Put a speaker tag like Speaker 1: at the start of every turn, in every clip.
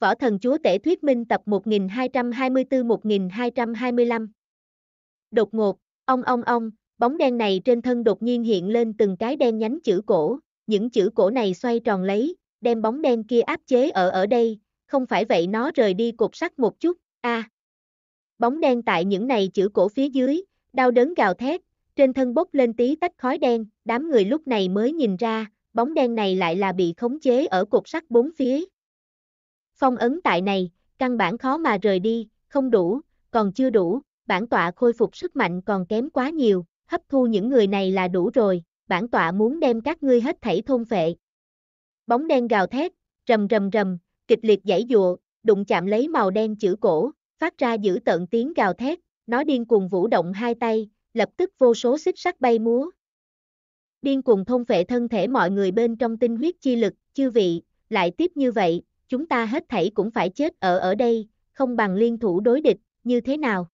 Speaker 1: Võ Thần Chúa Tể Thuyết Minh tập 1224-1225 Đột ngột, ong ong ong, bóng đen này trên thân đột nhiên hiện lên từng cái đen nhánh chữ cổ, những chữ cổ này xoay tròn lấy, đem bóng đen kia áp chế ở ở đây, không phải vậy nó rời đi cục sắt một chút, a. À. Bóng đen tại những này chữ cổ phía dưới, đau đớn gào thét, trên thân bốc lên tí tách khói đen, đám người lúc này mới nhìn ra, bóng đen này lại là bị khống chế ở cục sắt bốn phía, Phong ấn tại này, căn bản khó mà rời đi, không đủ, còn chưa đủ, bản tọa khôi phục sức mạnh còn kém quá nhiều, hấp thu những người này là đủ rồi, bản tọa muốn đem các ngươi hết thảy thôn phệ. Bóng đen gào thét, rầm rầm rầm, kịch liệt giãy dụa, đụng chạm lấy màu đen chữ cổ, phát ra dữ tận tiếng gào thét, nó điên cuồng vũ động hai tay, lập tức vô số xích sắt bay múa. Điên cuồng thôn phệ thân thể mọi người bên trong tinh huyết chi lực, chư vị, lại tiếp như vậy, chúng ta hết thảy cũng phải chết ở ở đây, không bằng liên thủ đối địch, như thế nào?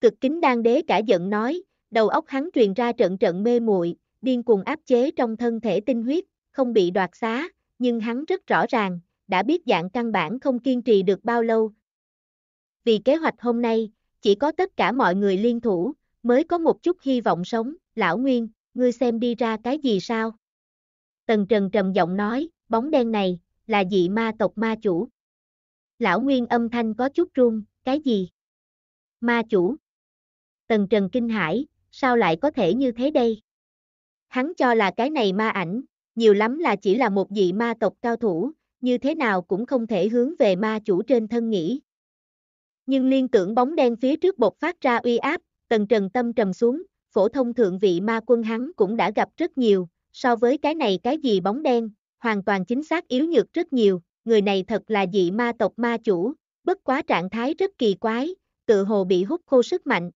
Speaker 1: Cực kính đan đế cả giận nói, đầu óc hắn truyền ra trận trận mê muội, điên cuồng áp chế trong thân thể tinh huyết, không bị đoạt xá, nhưng hắn rất rõ ràng, đã biết dạng căn bản không kiên trì được bao lâu. Vì kế hoạch hôm nay, chỉ có tất cả mọi người liên thủ, mới có một chút hy vọng sống, lão Nguyên, ngươi xem đi ra cái gì sao? Tần Trần trầm giọng nói, bóng đen này, là dị ma tộc ma chủ. Lão Nguyên âm thanh có chút run, cái gì? Ma chủ. Tần Trần kinh hãi, sao lại có thể như thế đây? Hắn cho là cái này ma ảnh, nhiều lắm là chỉ là một dị ma tộc cao thủ, như thế nào cũng không thể hướng về ma chủ trên thân nghĩ. Nhưng liên tưởng bóng đen phía trước bột phát ra uy áp, tần trần tâm trầm xuống, phổ thông thượng vị ma quân hắn cũng đã gặp rất nhiều, so với cái này cái gì bóng đen, hoàn toàn chính xác yếu nhược rất nhiều, người này thật là dị ma tộc ma chủ, bất quá trạng thái rất kỳ quái, tự hồ bị hút khô sức mạnh.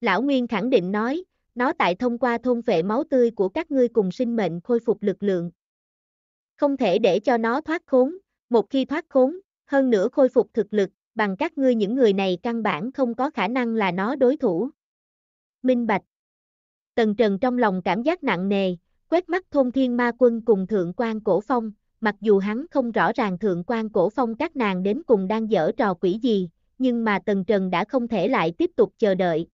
Speaker 1: Lão Nguyên khẳng định nói, nó tại thông qua thôn vệ máu tươi của các ngươi cùng sinh mệnh khôi phục lực lượng. Không thể để cho nó thoát khốn, một khi thoát khốn, hơn nữa khôi phục thực lực, bằng các ngươi những người này căn bản không có khả năng là nó đối thủ. Minh Bạch Tần Trần trong lòng cảm giác nặng nề, quét mắt thôn thiên ma quân cùng thượng quan cổ phong, mặc dù hắn không rõ ràng thượng quan cổ phong các nàng đến cùng đang dở trò quỷ gì, nhưng mà Tần Trần đã không thể lại tiếp tục chờ đợi.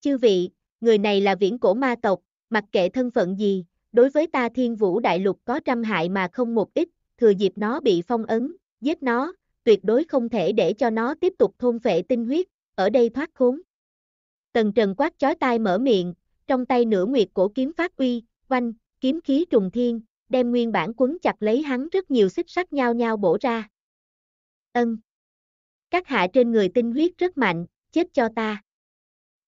Speaker 1: Chư vị, người này là viễn cổ ma tộc, mặc kệ thân phận gì, đối với ta thiên vũ đại lục có trăm hại mà không một ít, thừa dịp nó bị phong ấn, giết nó, tuyệt đối không thể để cho nó tiếp tục thôn phệ tinh huyết, ở đây thoát khốn. Tần Trần quát chói tai mở miệng, trong tay nửa nguyệt cổ kiếm phát uy, Oanh, kiếm khí trùng thiên, đem nguyên bản quấn chặt lấy hắn rất nhiều xích sắt nhau nhau bổ ra. Ân. Các hạ trên người tinh huyết rất mạnh, chết cho ta.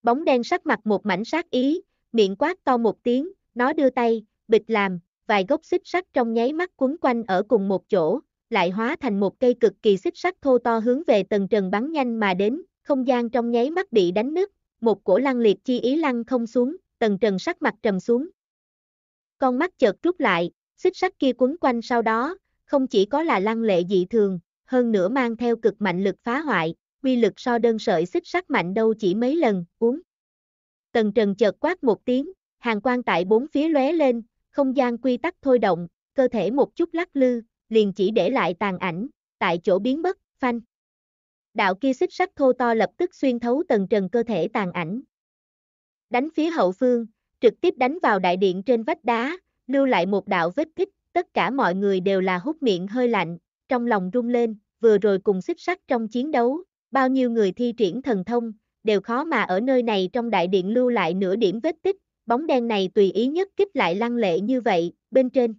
Speaker 1: Bóng đen sắc mặt một mảnh sát ý, miệng quát to một tiếng, nó đưa tay, bịch làm, vài gốc xích sắt trong nháy mắt quấn quanh ở cùng một chỗ, lại hóa thành một cây cực kỳ xích sắt thô to hướng về tầng trần bắn nhanh mà đến, không gian trong nháy mắt bị đánh nứt, một cổ lăng liệt chi ý lăng không xuống, tầng trần sắc mặt trầm xuống, con mắt chợt rút lại, xích sắt kia quấn quanh sau đó, không chỉ có là lăng lệ dị thường, hơn nữa mang theo cực mạnh lực phá hoại, quy lực so đơn sợi xích sắt mạnh đâu chỉ mấy lần, uống. Tần trần chợt quát một tiếng, hàng quan tại bốn phía lóe lên, không gian quy tắc thôi động, cơ thể một chút lắc lư, liền chỉ để lại tàn ảnh, tại chỗ biến mất, phanh. Đạo kia xích sắt thô to lập tức xuyên thấu tần trần cơ thể tàn ảnh. Đánh phía hậu phương, trực tiếp đánh vào đại điện trên vách đá, lưu lại một đạo vết tích, tất cả mọi người đều là hút miệng hơi lạnh, trong lòng rung lên, vừa rồi cùng xích sắt trong chiến đấu, bao nhiêu người thi triển thần thông, đều khó mà ở nơi này trong đại điện lưu lại nửa điểm vết tích, bóng đen này tùy ý nhất kích lại lăng lệ như vậy, bên trên.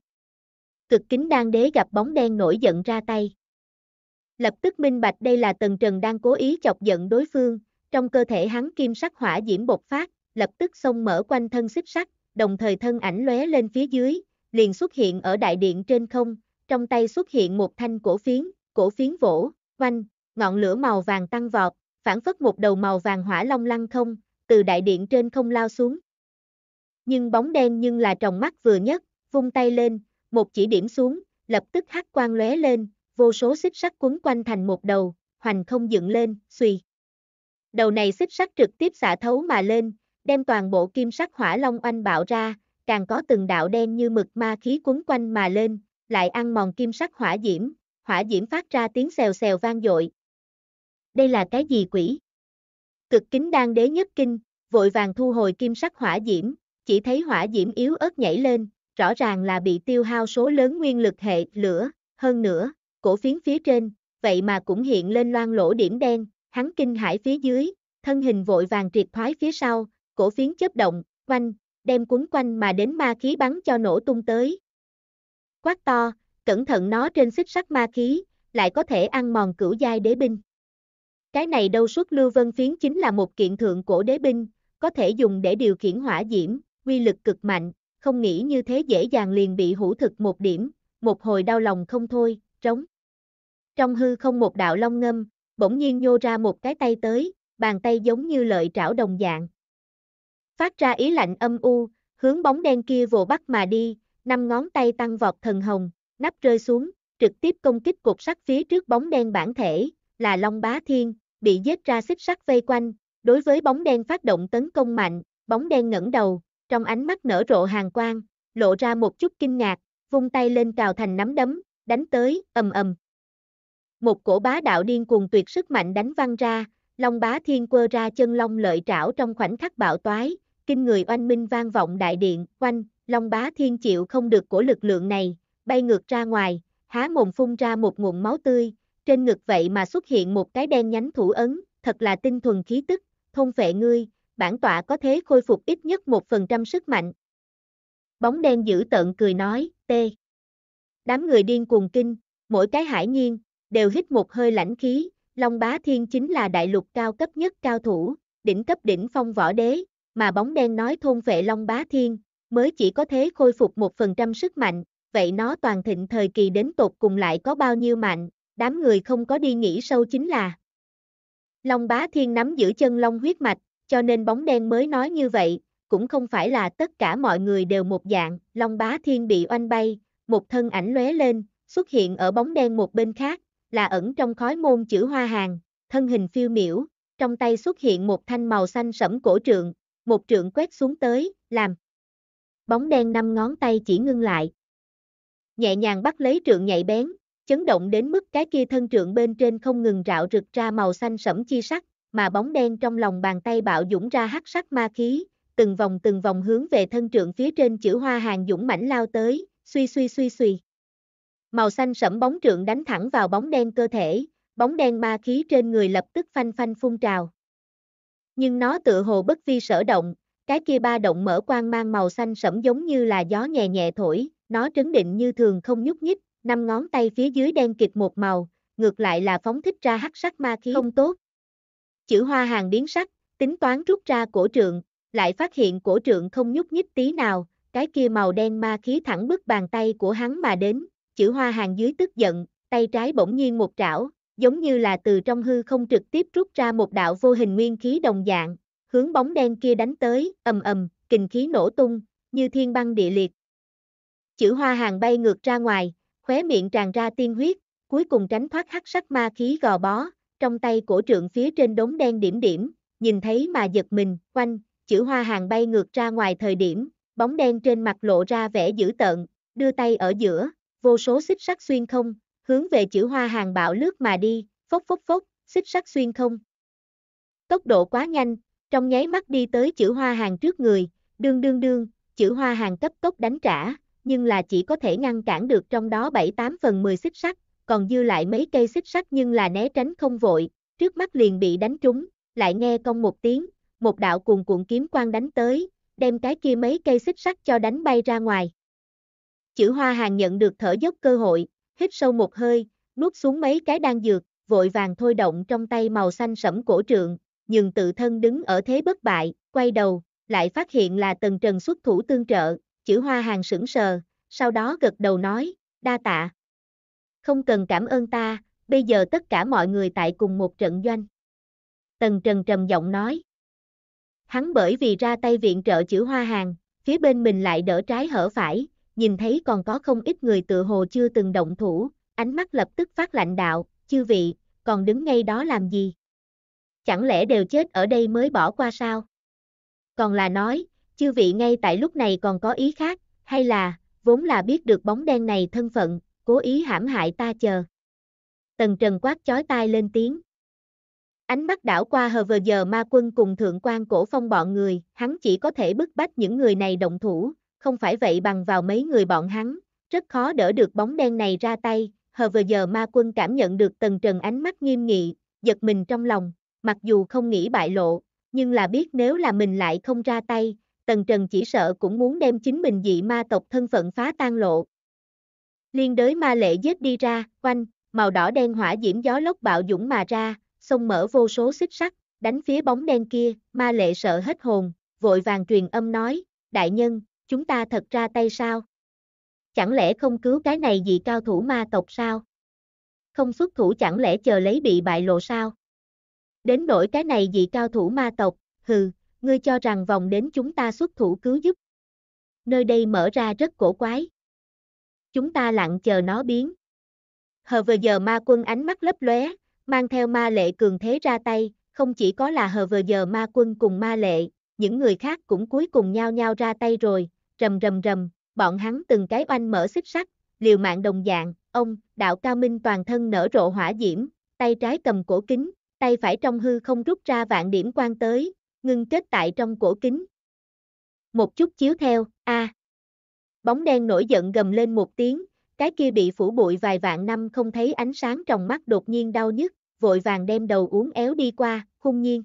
Speaker 1: Cực kính đang đế gặp bóng đen nổi giận ra tay. Lập tức minh bạch đây là Tần Trần đang cố ý chọc giận đối phương, trong cơ thể hắn kim sắc hỏa diễm bộc phát, lập tức xông mở quanh thân xích sắt, đồng thời thân ảnh lóe lên phía dưới, liền xuất hiện ở đại điện trên không, trong tay xuất hiện một thanh cổ phiến, cổ phiến vỗ, quanh, ngọn lửa màu vàng tăng vọt, phản phất một đầu màu vàng hỏa long lăng không, từ đại điện trên không lao xuống. Nhưng bóng đen nhưng là trong mắt vừa nhất, vung tay lên, một chỉ điểm xuống, lập tức hắc quang lóe lên, vô số xích sắt quấn quanh thành một đầu, hoành không dựng lên, suy. Đầu này xích sắt trực tiếp xả thấu mà lên, đem toàn bộ kim sắc hỏa long oanh bạo ra, càng có từng đạo đen như mực ma khí cuốn quanh mà lên, lại ăn mòn kim sắc hỏa diễm, hỏa diễm phát ra tiếng xèo xèo vang dội. Đây là cái gì quỷ? Cực kính đang đế nhất kinh, vội vàng thu hồi kim sắc hỏa diễm, chỉ thấy hỏa diễm yếu ớt nhảy lên, rõ ràng là bị tiêu hao số lớn nguyên lực hệ lửa, hơn nữa, cổ phiến phía trên, vậy mà cũng hiện lên loang lỗ điểm đen, hắn kinh hải phía dưới, thân hình vội vàng triệt thoái phía sau, cổ phiến chớp động, quanh, đem cuốn quanh mà đến ma khí bắn cho nổ tung tới. Quát to, cẩn thận nó trên xích sắc ma khí, lại có thể ăn mòn cửu giai đế binh. Cái này đâu suốt lưu vân phiến chính là một kiện thượng cổ đế binh, có thể dùng để điều khiển hỏa diễm, quy lực cực mạnh, không nghĩ như thế dễ dàng liền bị hữu thực một điểm, một hồi đau lòng không thôi, trống. Trong hư không một đạo long ngâm, bỗng nhiên nhô ra một cái tay tới, bàn tay giống như lợi trảo đồng dạng phát ra ý lạnh âm u, hướng bóng đen kia vồ bắt mà đi, năm ngón tay tăng vọt thần hồng, nắp rơi xuống, trực tiếp công kích cục sắt phía trước bóng đen bản thể, là Long Bá Thiên, bị giết ra xích sắt vây quanh, đối với bóng đen phát động tấn công mạnh, bóng đen ngẩng đầu, trong ánh mắt nở rộ hàng quang, lộ ra một chút kinh ngạc, vung tay lên cào thành nắm đấm, đánh tới, ầm ầm. Một cổ bá đạo điên cuồng tuyệt sức mạnh đánh văng ra, Long Bá Thiên quơ ra chân long lợi trảo trong khoảnh khắc bạo toái, kinh người oanh minh vang vọng đại điện, oanh, Long Bá Thiên chịu không được của lực lượng này, bay ngược ra ngoài, há mồm phun ra một nguồn máu tươi, trên ngực vậy mà xuất hiện một cái đen nhánh thủ ấn, thật là tinh thuần khí tức, thông phệ ngươi, bản tọa có thế khôi phục ít nhất một phần trăm sức mạnh. Bóng đen giữ tợn cười nói, tê. Đám người điên cuồng kinh, mỗi cái hải nhiên, đều hít một hơi lãnh khí, Long Bá Thiên chính là đại lục cao cấp nhất cao thủ, đỉnh cấp đỉnh phong võ đế, mà bóng đen nói thôn vệ Long Bá Thiên, mới chỉ có thế khôi phục một phần trăm sức mạnh, vậy nó toàn thịnh thời kỳ đến tột cùng lại có bao nhiêu mạnh, đám người không có đi nghĩ sâu chính là. Long Bá Thiên nắm giữ chân Long huyết mạch, cho nên bóng đen mới nói như vậy, cũng không phải là tất cả mọi người đều một dạng, Long Bá Thiên bị oanh bay, một thân ảnh lóe lên, xuất hiện ở bóng đen một bên khác, là ẩn trong khói môn chữ hoa hàng, thân hình phiêu miểu, trong tay xuất hiện một thanh màu xanh sẫm cổ trượng, một trượng quét xuống tới, làm. Bóng đen năm ngón tay chỉ ngưng lại. Nhẹ nhàng bắt lấy trượng nhạy bén, chấn động đến mức cái kia thân trượng bên trên không ngừng rạo rực ra màu xanh sẫm chi sắc, mà bóng đen trong lòng bàn tay bạo dũng ra hắc sắc ma khí, từng vòng từng vòng hướng về thân trượng phía trên chữ hoa hàng dũng mãnh lao tới, suy suy suy suy. Màu xanh sẫm bóng trượng đánh thẳng vào bóng đen cơ thể, bóng đen ma khí trên người lập tức phanh phanh phun trào. Nhưng nó tự hồ bất vi sở động, cái kia ba động mở quang mang màu xanh sẫm giống như là gió nhẹ nhẹ thổi, nó trấn định như thường không nhúc nhích, năm ngón tay phía dưới đen kịt một màu, ngược lại là phóng thích ra hắc sắc ma khí không tốt. Chữ hoa hàng biến sắc, tính toán rút ra cổ trượng, lại phát hiện cổ trượng không nhúc nhích tí nào, cái kia màu đen ma khí thẳng bức bàn tay của hắn mà đến, chữ hoa hàng dưới tức giận, tay trái bỗng nhiên một trảo, giống như là từ trong hư không trực tiếp rút ra một đạo vô hình nguyên khí đồng dạng, hướng bóng đen kia đánh tới, ầm ầm, kình khí nổ tung, như thiên băng địa liệt. Chữ hoa hàng bay ngược ra ngoài, khóe miệng tràn ra tiên huyết, cuối cùng tránh thoát hắc sắc ma khí gò bó, trong tay cổ trượng phía trên đống đen điểm điểm, nhìn thấy mà giật mình, quanh, chữ hoa hàng bay ngược ra ngoài thời điểm, bóng đen trên mặt lộ ra vẻ dữ tợn, đưa tay ở giữa, vô số xích sắc xuyên không, hướng về chữ hoa hàng bạo lướt mà đi, phốc phốc phốc, xích sắt xuyên không. Tốc độ quá nhanh, trong nháy mắt đi tới chữ hoa hàng trước người, đương đương đương, chữ hoa hàng cấp tốc đánh trả, nhưng là chỉ có thể ngăn cản được trong đó 7-8 phần 10 xích sắt, còn dư lại mấy cây xích sắt nhưng là né tránh không vội, trước mắt liền bị đánh trúng, lại nghe công một tiếng, một đạo cuồn cuộn kiếm quang đánh tới, đem cái kia mấy cây xích sắt cho đánh bay ra ngoài. Chữ hoa hàng nhận được thở dốc cơ hội, hít sâu một hơi, nuốt xuống mấy cái đan dược, vội vàng thôi động trong tay màu xanh sẫm cổ trượng, nhưng tự thân đứng ở thế bất bại, quay đầu, lại phát hiện là tần trần xuất thủ tương trợ, chữ hoa hàng sững sờ, sau đó gật đầu nói, đa tạ. Không cần cảm ơn ta, bây giờ tất cả mọi người tại cùng một trận doanh. Tần Trần trầm giọng nói. Hắn bởi vì ra tay viện trợ chữ hoa hàng, phía bên mình lại đỡ trái hở phải, nhìn thấy còn có không ít người tự hồ chưa từng động thủ, ánh mắt lập tức phát lạnh đạo, chư vị, còn đứng ngay đó làm gì? Chẳng lẽ đều chết ở đây mới bỏ qua sao? Còn là nói, chư vị ngay tại lúc này còn có ý khác, hay là, vốn là biết được bóng đen này thân phận, cố ý hãm hại ta chờ. Tần Trần quát chói tai lên tiếng. Ánh mắt đảo qua hờ vờ giờ ma quân cùng thượng quan cổ phong bọn người, hắn chỉ có thể bức bách những người này động thủ, không phải vậy bằng vào mấy người bọn hắn, rất khó đỡ được bóng đen này ra tay, hờ vừa giờ ma quân cảm nhận được tần trần ánh mắt nghiêm nghị, giật mình trong lòng, mặc dù không nghĩ bại lộ, nhưng là biết nếu là mình lại không ra tay, tần trần chỉ sợ cũng muốn đem chính mình dị ma tộc thân phận phá tan lộ. Liên đới ma lệ giết đi ra, quanh, màu đỏ đen hỏa diễm gió lốc bạo dũng mà ra, xông mở vô số xích sắt, đánh phía bóng đen kia, ma lệ sợ hết hồn, vội vàng truyền âm nói, đại nhân, chúng ta thật ra tay sao? Chẳng lẽ không cứu cái này gì cao thủ ma tộc sao? Không xuất thủ chẳng lẽ chờ lấy bị bại lộ sao? Đến nỗi cái này gì cao thủ ma tộc, hừ, ngươi cho rằng vòng đến chúng ta xuất thủ cứu giúp. Nơi đây mở ra rất cổ quái. Chúng ta lặng chờ nó biến. Hờ vừa giờ ma quân ánh mắt lấp lóe, mang theo ma lệ cường thế ra tay, không chỉ có là hờ vừa giờ ma quân cùng ma lệ, những người khác cũng cuối cùng nhao nhau ra tay rồi, rầm rầm rầm, bọn hắn từng cái oanh mở xích sắt, liều mạng đồng dạng, ông, đạo cao minh toàn thân nở rộ hỏa diễm, tay trái cầm cổ kính, tay phải trong hư không rút ra vạn điểm quan tới, ngưng kết tại trong cổ kính. Một chút chiếu theo, a à. Bóng đen nổi giận gầm lên một tiếng, cái kia bị phủ bụi vài vạn năm không thấy ánh sáng trong mắt đột nhiên đau nhức, vội vàng đem đầu uốn éo đi qua, khung nhiên.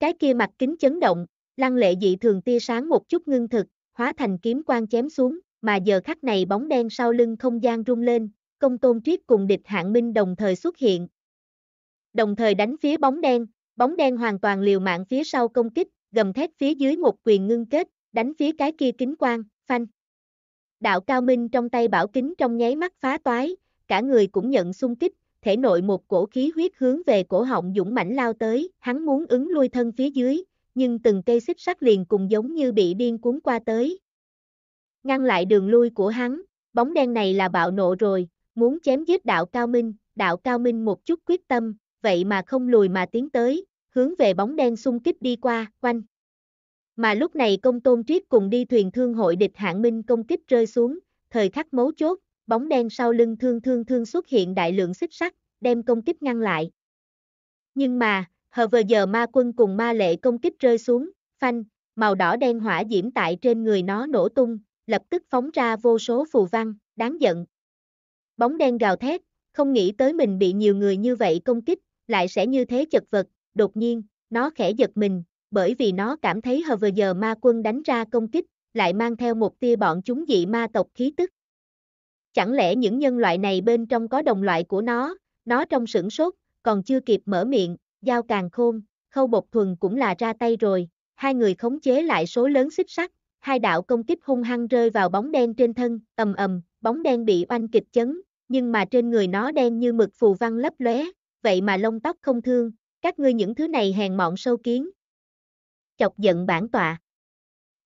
Speaker 1: Cái kia mặt kính chấn động, lăng lệ dị thường tia sáng một chút ngưng thực, hóa thành kiếm quang chém xuống, mà giờ khắc này bóng đen sau lưng không gian rung lên, công tôn triết cùng địch hạng minh đồng thời xuất hiện. Đồng thời đánh phía bóng đen, bóng đen hoàn toàn liều mạng phía sau công kích, gầm thét phía dưới một quyền ngưng kết, đánh phía cái kia kính quang, phanh. Đạo cao minh trong tay bảo kính trong nháy mắt phá toái, cả người cũng nhận xung kích, thể nội một cổ khí huyết hướng về cổ họng dũng mãnh lao tới, hắn muốn ứng lui thân phía dưới, nhưng từng cây xích sắt liền cùng giống như bị điên cuốn qua tới. Ngăn lại đường lui của hắn, bóng đen này là bạo nộ rồi, muốn chém giết đạo cao minh, đạo cao minh một chút quyết tâm, vậy mà không lùi mà tiến tới, hướng về bóng đen xung kích đi qua, quanh. Mà lúc này công tôn triết cùng đi thuyền thương hội địch hạng minh công kích rơi xuống, thời khắc mấu chốt, bóng đen sau lưng thương thương thương xuất hiện đại lượng xích sắt, đem công kích ngăn lại. Nhưng mà, hờ vờ giờ ma quân cùng ma lệ công kích rơi xuống, phanh, màu đỏ đen hỏa diễm tại trên người nó nổ tung, lập tức phóng ra vô số phù văn, đáng giận. Bóng đen gào thét, không nghĩ tới mình bị nhiều người như vậy công kích, lại sẽ như thế chật vật, đột nhiên, nó khẽ giật mình, bởi vì nó cảm thấy hờ vừa giờ ma quân đánh ra công kích, lại mang theo một tia bọn chúng dị ma tộc khí tức. Chẳng lẽ những nhân loại này bên trong có đồng loại của nó, nó trong sửng sốt, còn chưa kịp mở miệng, giao càng khôn, khâu bột thuần cũng là ra tay rồi, hai người khống chế lại số lớn xích sắt, hai đạo công kích hung hăng rơi vào bóng đen trên thân, ầm ầm, bóng đen bị oanh kịch chấn, nhưng mà trên người nó đen như mực phù văn lấp lóe, vậy mà lông tóc không thương, các ngươi những thứ này hèn mọn sâu kiến. Chọc giận bản tọa.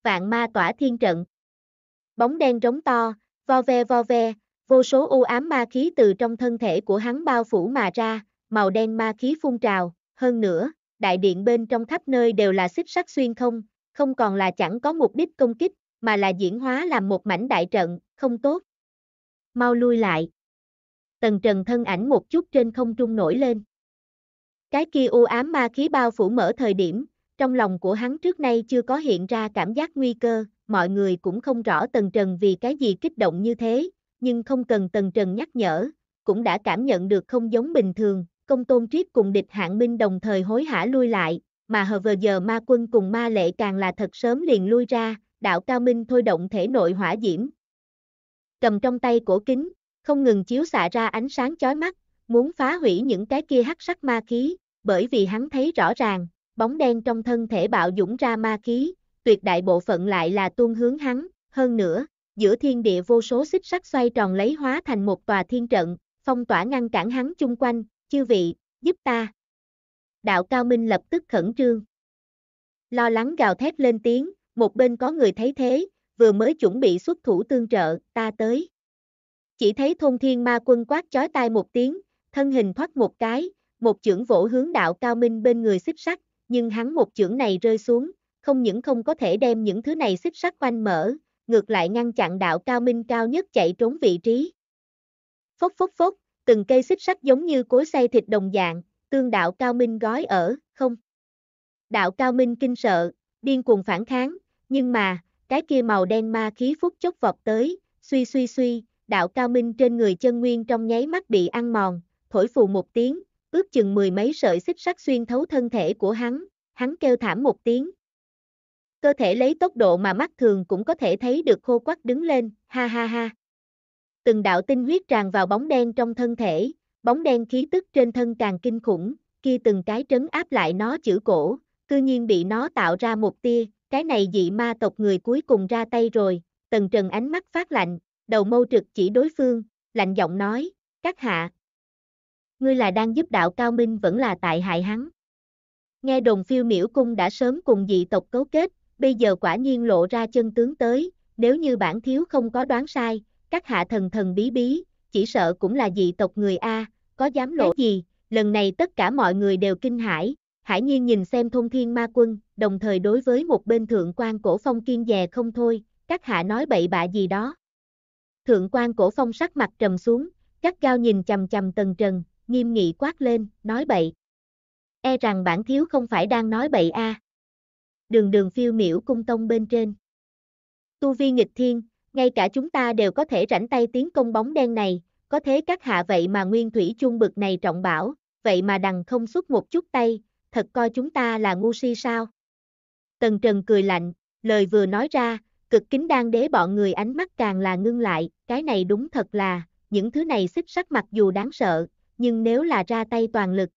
Speaker 1: Vạn ma tỏa thiên trận. Bóng đen rống to, vo ve vo ve, vô số u ám ma khí từ trong thân thể của hắn bao phủ mà ra, màu đen ma khí phun trào, hơn nữa, đại điện bên trong khắp nơi đều là xích sắt xuyên không, không còn là chẳng có mục đích công kích, mà là diễn hóa làm một mảnh đại trận, không tốt. Mau lui lại. Tần Trần thân ảnh một chút trên không trung nổi lên. Cái kia u ám ma khí bao phủ mở thời điểm, trong lòng của hắn trước nay chưa có hiện ra cảm giác nguy cơ, mọi người cũng không rõ Tần Trần vì cái gì kích động như thế, nhưng không cần Tần Trần nhắc nhở, cũng đã cảm nhận được không giống bình thường, công tôn triết cùng địch hạng minh đồng thời hối hả lui lại, mà hờ vờ giờ ma quân cùng ma lệ càng là thật sớm liền lui ra, đạo cao minh thôi động thể nội hỏa diễm. Cầm trong tay cổ kính, không ngừng chiếu xạ ra ánh sáng chói mắt, muốn phá hủy những cái kia hắc sắc ma khí, bởi vì hắn thấy rõ ràng, bóng đen trong thân thể bạo dũng ra ma khí, tuyệt đại bộ phận lại là tuôn hướng hắn, hơn nữa, giữa thiên địa vô số xích sắc xoay tròn lấy hóa thành một tòa thiên trận, phong tỏa ngăn cản hắn chung quanh, chư vị, giúp ta. Đạo cao minh lập tức khẩn trương. Lo lắng gào thét lên tiếng, một bên có người thấy thế, vừa mới chuẩn bị xuất thủ tương trợ, ta tới. Chỉ thấy thôn thiên ma quân quát chói tai một tiếng, thân hình thoát một cái, một chưởng vỗ hướng đạo cao minh bên người xích sắt, nhưng hắn một chưởng này rơi xuống, không những không có thể đem những thứ này xích sắt quanh mở, ngược lại ngăn chặn đạo cao minh cao nhất chạy trốn vị trí. Phốc phốc phốc, từng cây xích sắt giống như cối xay thịt đồng dạng, tương đạo cao minh gói ở, không. Đạo cao minh kinh sợ, điên cuồng phản kháng, nhưng mà, cái kia màu đen ma khí phút chốc vọt tới, suy suy suy, đạo cao minh trên người chân nguyên trong nháy mắt bị ăn mòn, thổi phù một tiếng, ước chừng mười mấy sợi xích sắt xuyên thấu thân thể của hắn, hắn kêu thảm một tiếng. Cơ thể lấy tốc độ mà mắt thường cũng có thể thấy được khô quắc đứng lên, ha ha ha từng đạo tinh huyết tràn vào bóng đen trong thân thể, bóng đen khí tức trên thân càng kinh khủng, kia từng cái trấn áp lại nó chữ cổ, cư nhiên bị nó tạo ra một tia, cái này dị ma tộc người cuối cùng ra tay rồi, tần trần ánh mắt phát lạnh, đầu mâu trực chỉ đối phương, lạnh giọng nói, các hạ. Ngươi là đang giúp đạo cao minh vẫn là tại hại hắn. Nghe đồn phiêu miễu cung đã sớm cùng dị tộc cấu kết, bây giờ quả nhiên lộ ra chân tướng tới, nếu như bản thiếu không có đoán sai, các hạ thần thần bí bí, chỉ sợ cũng là dị tộc người A, có dám lộ gì, lần này tất cả mọi người đều kinh hãi, hải nhiên nhìn xem thông thiên ma quân, đồng thời đối với một bên thượng quan cổ phong kiên dè không thôi, các hạ nói bậy bạ gì đó. Thượng quan cổ phong sắc mặt trầm xuống, các cao nhìn chầm chầm tần trần, nghiêm nghị quát lên, nói bậy. E rằng bản thiếu không phải đang nói bậy a. Đường đường phiêu miễu cung tông bên trên. Tu vi nghịch thiên, ngay cả chúng ta đều có thể rảnh tay tiến công bóng đen này, có thế các hạ vậy mà nguyên thủy chung bực này trọng bảo, vậy mà đằng không xuất một chút tay, thật coi chúng ta là ngu si sao. Tần Trần cười lạnh, lời vừa nói ra, cực kính đang đế bọn người ánh mắt càng là ngưng lại, cái này đúng thật là, những thứ này xích sắc mặc dù đáng sợ, nhưng nếu là ra tay toàn lực,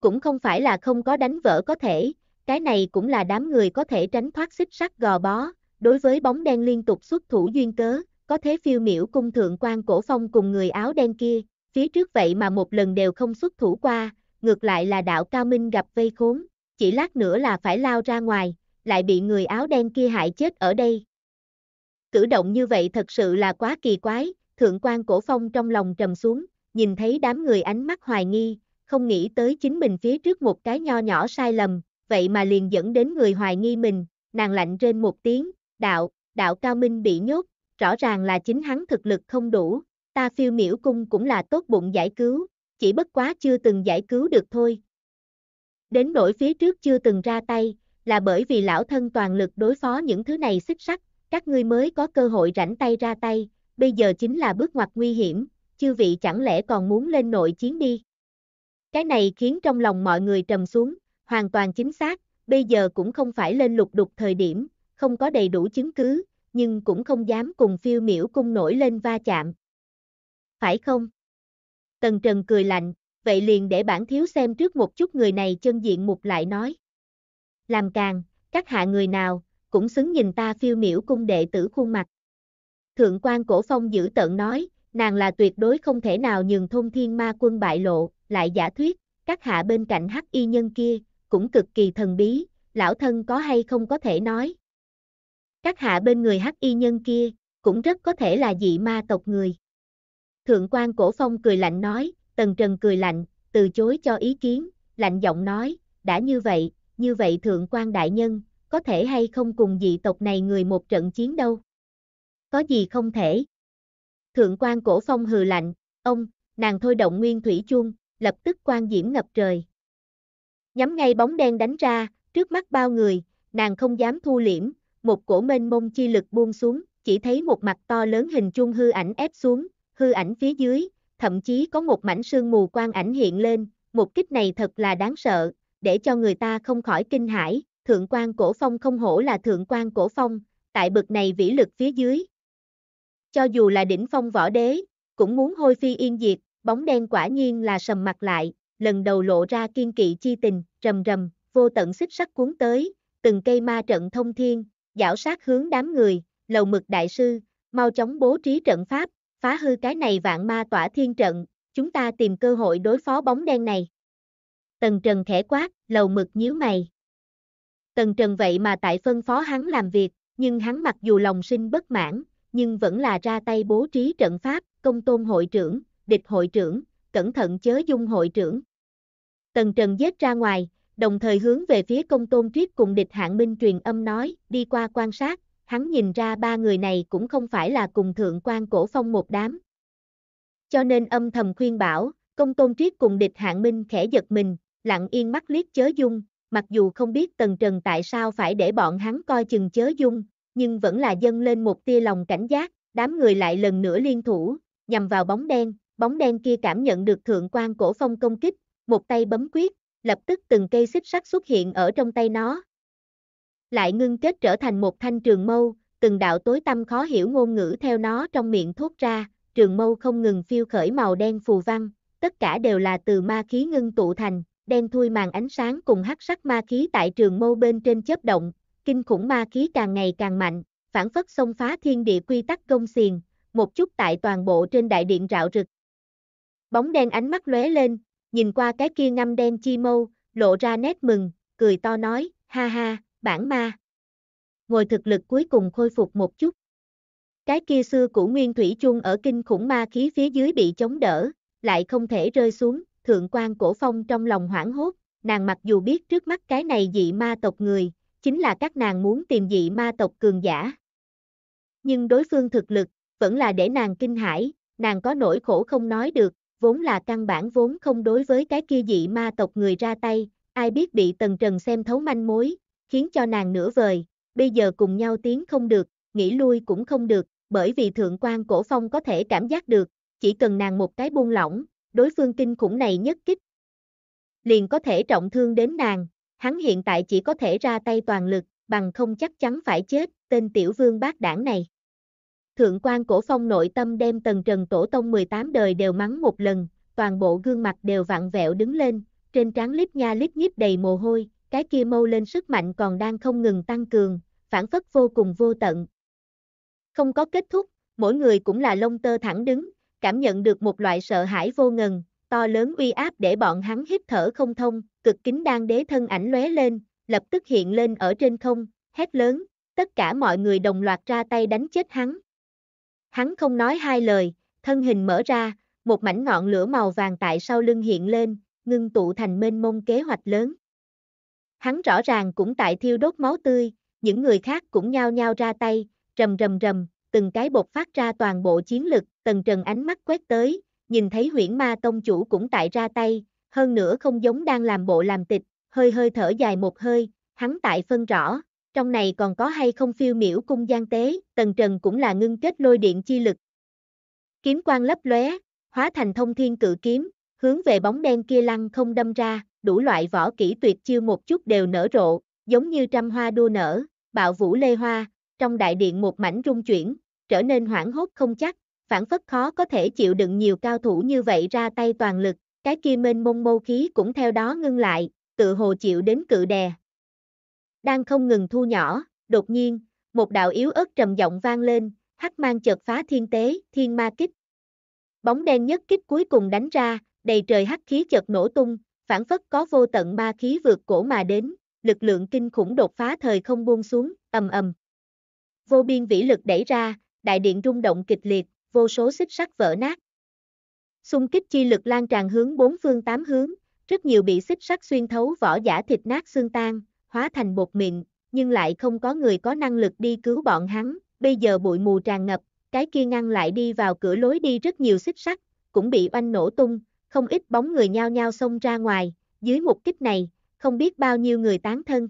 Speaker 1: cũng không phải là không có đánh vỡ có thể, cái này cũng là đám người có thể tránh thoát xích sắc gò bó, đối với bóng đen liên tục xuất thủ duyên cớ, có thế phiêu miểu cung thượng quan cổ phong cùng người áo đen kia, phía trước vậy mà một lần đều không xuất thủ qua, ngược lại là đạo cao minh gặp vây khốn, chỉ lát nữa là phải lao ra ngoài, lại bị người áo đen kia hại chết ở đây. Cử động như vậy thật sự là quá kỳ quái, thượng quan cổ phong trong lòng trầm xuống, nhìn thấy đám người ánh mắt hoài nghi, không nghĩ tới chính mình phía trước một cái nho nhỏ sai lầm, vậy mà liền dẫn đến người hoài nghi mình, nàng lạnh trên một tiếng, đạo, đạo cao minh bị nhốt, rõ ràng là chính hắn thực lực không đủ, ta phiêu miểu cung cũng là tốt bụng giải cứu, chỉ bất quá chưa từng giải cứu được thôi. Đến nỗi phía trước chưa từng ra tay, là bởi vì lão thân toàn lực đối phó những thứ này xích sắc các ngươi mới có cơ hội rảnh tay ra tay, bây giờ chính là bước ngoặt nguy hiểm, chư vị chẳng lẽ còn muốn lên nội chiến đi. Cái này khiến trong lòng mọi người trầm xuống, hoàn toàn chính xác, bây giờ cũng không phải lên lục đục thời điểm, không có đầy đủ chứng cứ, nhưng cũng không dám cùng phiêu miểu cung nổi lên va chạm. Phải không? Tần Trần cười lạnh, vậy liền để bản thiếu xem trước một chút người này chân diện mục lại nói. Làm càng, các hạ người nào, cũng xứng nhìn ta phiêu miểu cung đệ tử khuôn mặt. Thượng quan cổ phong giữ tận nói, nàng là tuyệt đối không thể nào nhường thôn thiên ma quân bại lộ, lại giả thuyết, các hạ bên cạnh hắc y nhân kia, cũng cực kỳ thần bí, lão thân có hay không có thể nói, các hạ bên người hắc y nhân kia, cũng rất có thể là dị ma tộc người. Thượng quan cổ phong cười lạnh nói, tần trần cười lạnh, từ chối cho ý kiến, lạnh giọng nói, đã như vậy, như vậy thượng quan đại nhân, có thể hay không cùng dị tộc này người một trận chiến đâu? Có gì không thể? Thượng quan cổ phong hừ lạnh, ông, nàng thôi động nguyên thủy chuông, lập tức quan diễm ngập trời. Nhắm ngay bóng đen đánh ra, trước mắt bao người, nàng không dám thu liễm, một cổ mênh mông chi lực buông xuống, chỉ thấy một mặt to lớn hình chuông hư ảnh ép xuống, hư ảnh phía dưới, thậm chí có một mảnh sương mù quang ảnh hiện lên, một kích này thật là đáng sợ, để cho người ta không khỏi kinh hãi, thượng quan cổ phong không hổ là thượng quan cổ phong, tại bực này vĩ lực phía dưới. Cho dù là đỉnh phong võ đế, cũng muốn hôi phi yên diệt, bóng đen quả nhiên là sầm mặt lại, lần đầu lộ ra kiên kỵ chi tình, rầm rầm, vô tận xích sắc cuốn tới, từng cây ma trận thông thiên, dảo sát hướng đám người, lầu mực đại sư, mau chóng bố trí trận pháp, phá hư cái này vạn ma tỏa thiên trận, chúng ta tìm cơ hội đối phó bóng đen này. Tần Trần khẽ quát, lầu mực nhíu mày. Tần Trần vậy mà tại phân phó hắn làm việc, nhưng hắn mặc dù lòng sinh bất mãn, nhưng vẫn là ra tay bố trí trận pháp, công tôn hội trưởng, địch hội trưởng, cẩn thận chớ dung hội trưởng. Tần Trần giết ra ngoài, đồng thời hướng về phía công tôn triết cùng địch hạng minh truyền âm nói, đi qua quan sát, hắn nhìn ra ba người này cũng không phải là cùng thượng quan cổ phong một đám. Cho nên âm thầm khuyên bảo, công tôn triết cùng địch hạng minh khẽ giật mình, lặng yên mắt liếc chớ dung, mặc dù không biết tần trần tại sao phải để bọn hắn coi chừng chớ dung, nhưng vẫn là dâng lên một tia lòng cảnh giác, đám người lại lần nữa liên thủ, nhằm vào bóng đen, bóng đen kia cảm nhận được thượng quan cổ phong công kích, một tay bấm quyết, lập tức từng cây xích sắt xuất hiện ở trong tay nó. Lại ngưng kết trở thành một thanh trường mâu, từng đạo tối tâm khó hiểu ngôn ngữ theo nó trong miệng thốt ra, trường mâu không ngừng phiêu khởi màu đen phù văn, tất cả đều là từ ma khí ngưng tụ thành, đen thui màn ánh sáng cùng hắc sắc ma khí tại trường mâu bên trên chớp động, kinh khủng ma khí càng ngày càng mạnh, phản phất xông phá thiên địa quy tắc công xiền, một chút tại toàn bộ trên đại điện rạo rực. Bóng đen ánh mắt lóe lên, nhìn qua cái kia ngâm đen chi mâu, lộ ra nét mừng, cười to nói, ha ha, bản ma. Ngồi thực lực cuối cùng khôi phục một chút. Cái kia xưa cũ nguyên thủy chung ở kinh khủng ma khí phía dưới bị chống đỡ, lại không thể rơi xuống, thượng quan cổ phong trong lòng hoảng hốt, nàng mặc dù biết trước mắt cái này dị ma tộc người, chính là các nàng muốn tìm dị ma tộc cường giả. Nhưng đối phương thực lực, vẫn là để nàng kinh hãi, nàng có nỗi khổ không nói được, vốn là căn bản vốn không đối với cái kia dị ma tộc người ra tay, ai biết bị Tần Trần xem thấu manh mối, khiến cho nàng nửa vời, bây giờ cùng nhau tiến không được, nghĩ lui cũng không được, bởi vì thượng quan cổ phong có thể cảm giác được, chỉ cần nàng một cái buông lỏng, đối phương kinh khủng này nhất kích. Liền có thể trọng thương đến nàng, hắn hiện tại chỉ có thể ra tay toàn lực, bằng không chắc chắn phải chết, tên tiểu vương bác đảng này. Thượng quan cổ phong nội tâm đem tần trần tổ tông 18 đời đều mắng một lần, toàn bộ gương mặt đều vặn vẹo đứng lên, trên trán lít nha lít nhíp đầy mồ hôi, cái kia mâu lên sức mạnh còn đang không ngừng tăng cường, phản phất vô cùng vô tận. Không có kết thúc, mỗi người cũng là lông tơ thẳng đứng, cảm nhận được một loại sợ hãi vô ngần, to lớn uy áp để bọn hắn hít thở không thông, cực kính đang đế thân ảnh lóe lên, lập tức hiện lên ở trên không, hét lớn, tất cả mọi người đồng loạt ra tay đánh chết hắn, Hắn không nói hai lời, thân hình mở ra, một mảnh ngọn lửa màu vàng tại sau lưng hiện lên, ngưng tụ thành mênh mông kế hoạch lớn. Hắn rõ ràng cũng tại thiêu đốt máu tươi, những người khác cũng nhao nhao ra tay, rầm rầm rầm, từng cái bột phát ra toàn bộ chiến lực, tần trần ánh mắt quét tới, nhìn thấy huyễn ma tông chủ cũng tại ra tay, hơn nữa không giống đang làm bộ làm tịch, hơi hơi thở dài một hơi, hắn tại phân rõ, trong này còn có hay không phiêu miễu cung gian tế, tần trần cũng là ngưng kết lôi điện chi lực. Kiếm quang lấp lóe, hóa thành thông thiên cự kiếm, hướng về bóng đen kia lăng không đâm ra, đủ loại võ kỹ tuyệt chiêu một chút đều nở rộ, giống như trăm hoa đua nở, bạo vũ lê hoa, trong đại điện một mảnh rung chuyển, trở nên hoảng hốt không chắc, phản phất khó có thể chịu đựng nhiều cao thủ như vậy ra tay toàn lực, cái kia mênh mông mâu khí cũng theo đó ngưng lại, tự hồ chịu đến cự đè, đang không ngừng thu nhỏ, đột nhiên, một đạo yếu ớt trầm giọng vang lên, hắc mang chợt phá thiên tế, thiên ma kích. Bóng đen nhất kích cuối cùng đánh ra, đầy trời hắc khí chợt nổ tung, phản phất có vô tận ma khí vượt cổ mà đến, lực lượng kinh khủng đột phá thời không buông xuống, ầm ầm. Vô biên vĩ lực đẩy ra, đại điện rung động kịch liệt, vô số xích sắt vỡ nát. Xung kích chi lực lan tràn hướng bốn phương tám hướng, rất nhiều bị xích sắt xuyên thấu vỏ giả thịt nát xương tan, hóa thành bột mịn, nhưng lại không có người có năng lực đi cứu bọn hắn, bây giờ bụi mù tràn ngập, cái kia ngăn lại đi vào cửa lối đi rất nhiều xích sắt, cũng bị oanh nổ tung, không ít bóng người nhao nhao xông ra ngoài, dưới một kích này, không biết bao nhiêu người tán thân.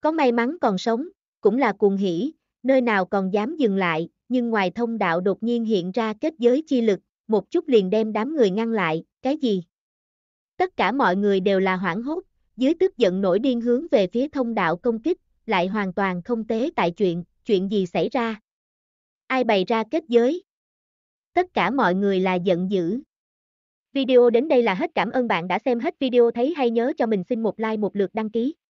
Speaker 1: Có may mắn còn sống, cũng là cuồng hỉ, nơi nào còn dám dừng lại, nhưng ngoài thông đạo đột nhiên hiện ra kết giới chi lực, một chút liền đem đám người ngăn lại, cái gì? Tất cả mọi người đều là hoảng hốt, dưới tức giận nổi điên hướng về phía thông đạo công kích, lại hoàn toàn không tế tại chuyện, chuyện gì xảy ra. Ai bày ra kết giới? Tất cả mọi người là giận dữ. Video đến đây là hết cảm ơn bạn đã xem hết video thấy hay nhớ cho mình xin một like một lượt đăng ký.